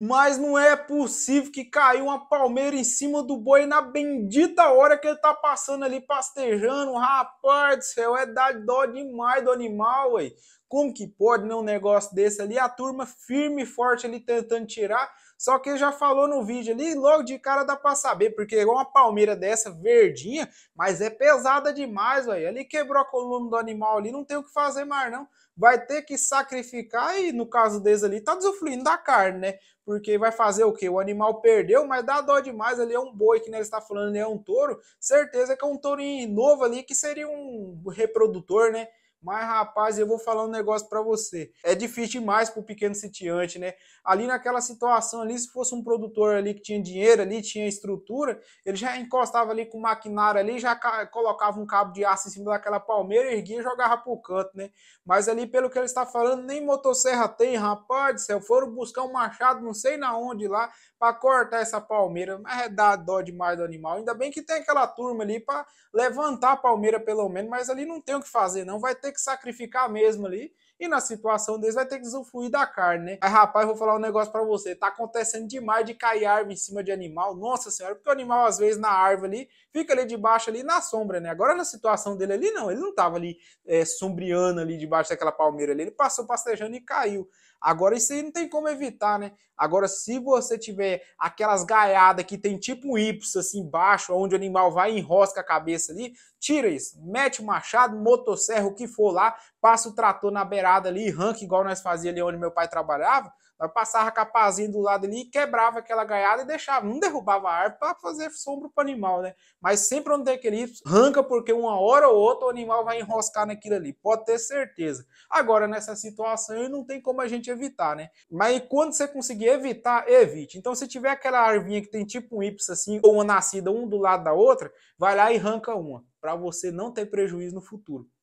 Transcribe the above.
mas não é possível que caiu uma palmeira em cima do boi na bendita hora que ele tá passando ali pastejando. Rapaz do céu, é dar dó demais do animal, ué. Como que pode, né? Um negócio desse ali, a turma firme e forte ali tentando tirar. Só que ele já falou no vídeo ali, logo de cara dá pra saber, porque é uma palmeira dessa, verdinha, mas é pesada demais, velho. Ali quebrou a coluna do animal ali, não tem o que fazer mais, não. Vai ter que sacrificar e, no caso deles ali, tá desufluindo da carne, né? Porque vai fazer o quê? O animal perdeu, mas dá dó demais ali, é um boi que tá né, ele está falando, ali é um touro. Certeza que é um touro novo ali, que seria um reprodutor, né? Mas, rapaz, eu vou falar um negócio para você. É difícil demais para o pequeno sitiante, né? Ali naquela situação ali, se fosse um produtor ali que tinha dinheiro ali, tinha estrutura, ele já encostava ali com o maquinário ali, já colocava um cabo de aço em cima daquela palmeira, erguia e jogava pro canto, né? Mas ali, pelo que ele está falando, nem motosserra tem, rapaz do céu. Foram buscar um machado não sei na onde lá para cortar essa palmeira. Mas é dá dó demais do animal. Ainda bem que tem aquela turma ali para levantar a palmeira pelo menos, mas ali não tem o que fazer, não. Vai ter ter que sacrificar mesmo ali. E na situação deles vai ter que usufruir da carne, né? Aí, rapaz, vou falar um negócio para você. Tá acontecendo demais de cair árvore em cima de animal. Nossa senhora, porque o animal, às vezes, na árvore ali, fica ali debaixo ali na sombra, né? Agora, na situação dele ali, não. Ele não tava ali é, sombreando ali debaixo daquela palmeira ali. Ele passou pastejando e caiu. Agora, isso aí não tem como evitar, né? Agora, se você tiver aquelas gaiadas que tem tipo um Y assim embaixo, onde o animal vai e enrosca a cabeça ali, tira isso. Mete o machado, motosserra, o que for lá, passa o trator na beirada ali, arranca igual nós fazia ali onde meu pai trabalhava, nós passava capazinho do lado ali, quebrava aquela gaiada e deixava, não derrubava a árvore para fazer sombra para o animal, né? Mas sempre onde tem aquele arranca porque uma hora ou outra o animal vai enroscar naquilo ali, pode ter certeza. Agora nessa situação não tem como a gente evitar, né? Mas quando você conseguir evitar, evite. Então se tiver aquela arvinha que tem tipo um Y assim, ou uma nascida um do lado da outra, vai lá e arranca uma, para você não ter prejuízo no futuro.